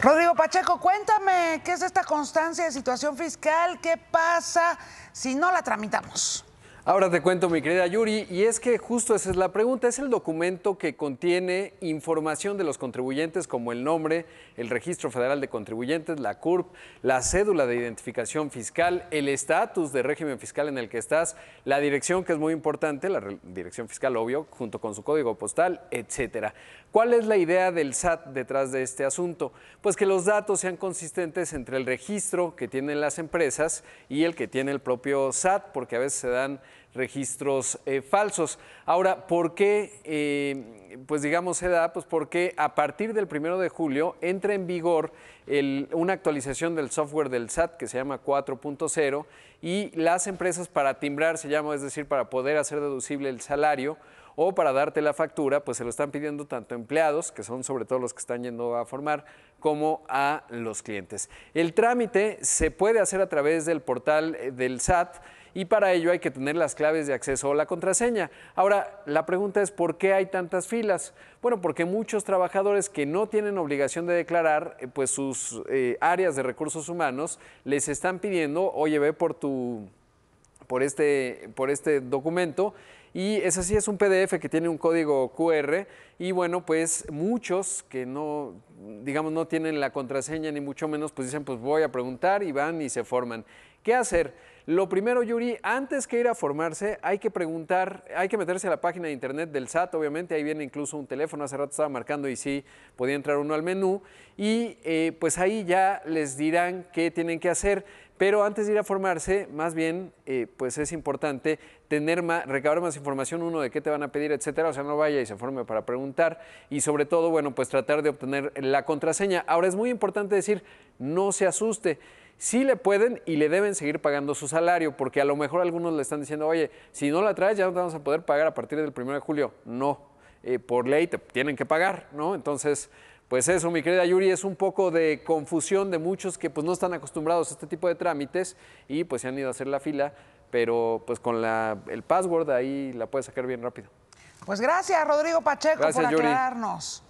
Rodrigo Pacheco, cuéntame, ¿qué es esta constancia de situación fiscal? ¿Qué pasa si no la tramitamos? Ahora te cuento, mi querida Yuri, y es que justo esa es la pregunta, es el documento que contiene información de los contribuyentes como el nombre, el Registro Federal de Contribuyentes, la CURP, la cédula de identificación fiscal, el estatus de régimen fiscal en el que estás, la dirección que es muy importante, la dirección fiscal obvio, junto con su código postal, etcétera. ¿Cuál es la idea del SAT detrás de este asunto? Pues que los datos sean consistentes entre el registro que tienen las empresas y el que tiene el propio SAT, porque a veces se dan registros eh, falsos. Ahora, ¿por qué, eh, pues digamos, da Pues porque a partir del primero de julio entra en vigor una actualización del software del SAT que se llama 4.0 y las empresas para timbrar, se llama, es decir, para poder hacer deducible el salario o para darte la factura, pues se lo están pidiendo tanto empleados, que son sobre todo los que están yendo a formar, como a los clientes. El trámite se puede hacer a través del portal eh, del SAT y para ello hay que tener las claves de acceso o la contraseña. Ahora, la pregunta es ¿por qué hay tantas filas? Bueno, porque muchos trabajadores que no tienen obligación de declarar, eh, pues sus eh, áreas de recursos humanos les están pidiendo, oye, ve por tu por este, por este documento. Y es así, es un PDF que tiene un código QR. Y bueno, pues muchos que no, digamos, no tienen la contraseña ni mucho menos, pues dicen, pues voy a preguntar y van y se forman. ¿Qué hacer? Lo primero, Yuri, antes que ir a formarse, hay que preguntar, hay que meterse a la página de internet del SAT, obviamente, ahí viene incluso un teléfono, hace rato estaba marcando y sí, podía entrar uno al menú, y eh, pues ahí ya les dirán qué tienen que hacer. Pero antes de ir a formarse, más bien, eh, pues es importante tener más, recabar más información, uno de qué te van a pedir, etcétera. O sea, no vaya y se forme para preguntar. Y sobre todo, bueno, pues tratar de obtener la contraseña. Ahora es muy importante decir, no se asuste sí le pueden y le deben seguir pagando su salario, porque a lo mejor algunos le están diciendo, oye, si no la traes ya no te vamos a poder pagar a partir del 1 de julio. No, eh, por ley te tienen que pagar, ¿no? Entonces, pues eso, mi querida Yuri, es un poco de confusión de muchos que pues no están acostumbrados a este tipo de trámites y pues se han ido a hacer la fila, pero pues con la, el password ahí la puedes sacar bien rápido. Pues gracias, Rodrigo Pacheco, por aclararnos.